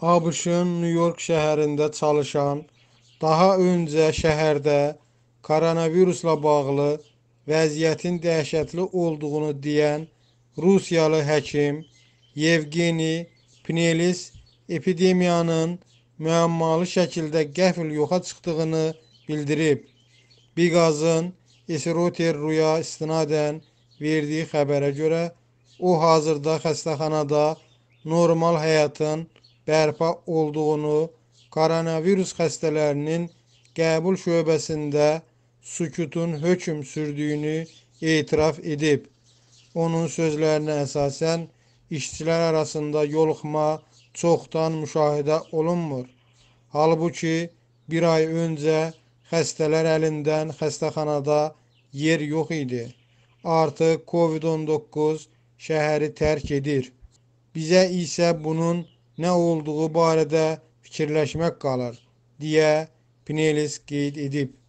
ABŞ-ın Nyu-York şəhərində çalışan, daha öncə şəhərdə koronavirusla bağlı vəziyyətin dəhşətli olduğunu deyən Rusiyalı həkim Yevgeni Pnelis epidemiyanın müəmmalı şəkildə qəfil yoxa çıxdığını bildirib. Bigazın Esiroter Ruya istinadən verdiyi xəbərə görə o hazırda xəstəxanada normal həyatın bərpa olduğunu koronavirüs xəstələrinin qəbul şöbəsində sükutun hökm sürdüyünü etiraf edib. Onun sözlərinə əsasən işçilər arasında yoluxma çoxdan müşahidə olunmur. Halbuki bir ay öncə xəstələr əlindən xəstəxanada yer yox idi. Artıq COVID-19 şəhəri tərk edir. Bizə isə bunun nə olduğu barədə fikirləşmək qalır, deyə Pinelis qeyd edib.